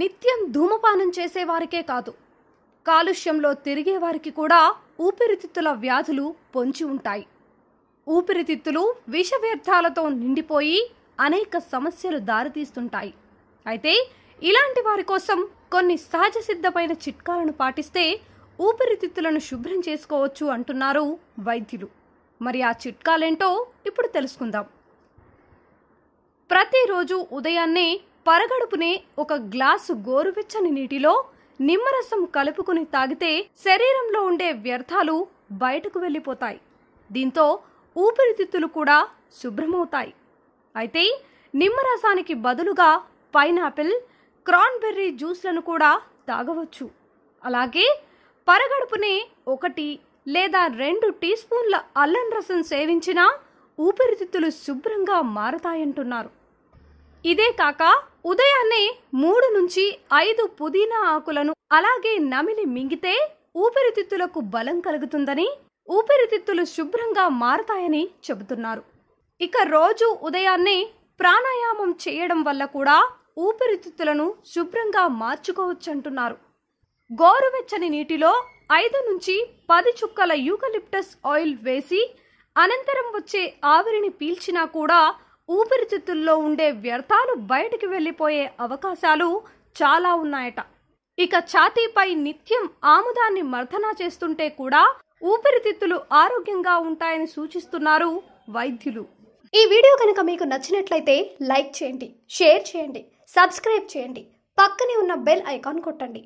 నిత్యం ధూమపానం చేసేవారికే కాదు కాలుష్యంలో తిరిగేవారికి కూడా ఊపిరితిత్తుల వ్యాధులు పొంచి ఉంటాయి ఊపిరితిత్తులు విష వ్యర్థాలతో నిండిపోయి అనేక సమస్యలు దారితీస్తుంటాయి అయితే ఇలాంటి వారి కోసం కొన్ని సహజ సిద్ధమైన చిట్కాలను పాటిస్తే ఊపిరితిత్తులను శుభ్రం చేసుకోవచ్చు అంటున్నారు వైద్యులు మరి ఆ చిట్కాలేంటో ఇప్పుడు తెలుసుకుందాం ప్రతిరోజు ఉదయాన్నే పరగడుపునే ఒక గ్లాసు గోరువెచ్చని నీటిలో నిమ్మరసం కలుపుకుని తాగితే శరీరంలో ఉండే వ్యర్థాలు బయటకు వెళ్ళిపోతాయి దీంతో ఊపిరితిత్తులు కూడా శుభ్రమవుతాయి అయితే నిమ్మరసానికి బదులుగా పైనాపిల్ క్రాన్బెర్రీ జ్యూస్లను కూడా తాగవచ్చు అలాగే పరగడుపునే ఒకటి లేదా రెండు టీ స్పూన్ల అల్లం రసం సేవించినా ఊపిరితిత్తులు శుభ్రంగా మారతాయంటున్నారు ఇదే కాక ఉదయాన్నే మూడు నుంచి ఐదు పుదీనా ఆకులను అలాగే నమిలి మింగితే ఊపిరితిత్తులకు బలం కలుగుతుందని ఊపిరితిత్తులు శుభ్రంగా మారతాయని చెబుతున్నారు ఇక రోజు ఉదయాన్నే ప్రాణాయామం చేయడం వల్ల కూడా ఊపిరితిత్తులను శుభ్రంగా మార్చుకోవచ్చంటున్నారు గోరువెచ్చని నీటిలో ఐదు నుంచి పది చుక్కల యూకలిప్టస్ ఆయిల్ వేసి అనంతరం వచ్చే ఆవిరిని పీల్చినా కూడా ఊపిరితిత్తుల్లో ఉండే వ్యర్థాలు బయటికి వెళ్ళిపోయే అవకాశాలు చాలా ఉన్నాయట ఇక ఛాతీపై నిత్యం ఆముదాన్ని మర్దనా చేస్తుంటే కూడా ఊపిరితిత్తులు ఆరోగ్యంగా ఉంటాయని సూచిస్తున్నారు వైద్యులు ఈ వీడియో కనుక మీకు నచ్చినట్లయితే లైక్ చేయండి షేర్ చేయండి సబ్స్క్రైబ్ చేయండి పక్కనే ఉన్న బెల్ ఐకాన్ కొట్టండి